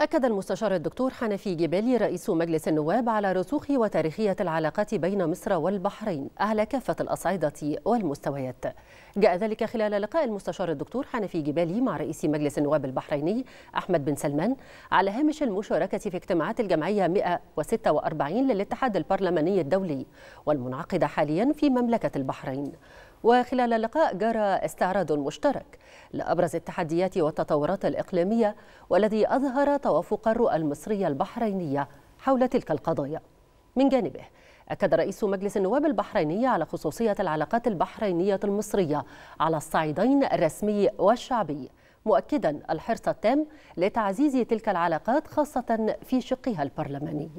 أكد المستشار الدكتور حنفي جبالي رئيس مجلس النواب على رسوخ وتاريخية العلاقات بين مصر والبحرين على كافة الأصعدة والمستويات. جاء ذلك خلال لقاء المستشار الدكتور حنفي جبالي مع رئيس مجلس النواب البحريني أحمد بن سلمان على هامش المشاركة في اجتماعات الجمعية 146 للاتحاد البرلماني الدولي والمنعقدة حاليا في مملكة البحرين. وخلال اللقاء جرى استعراض مشترك لأبرز التحديات والتطورات الإقليمية والذي أظهر توافق الرؤى المصرية البحرينية حول تلك القضايا من جانبه أكد رئيس مجلس النواب البحريني على خصوصية العلاقات البحرينية المصرية على الصعيدين الرسمي والشعبي مؤكدا الحرص التام لتعزيز تلك العلاقات خاصة في شقها البرلماني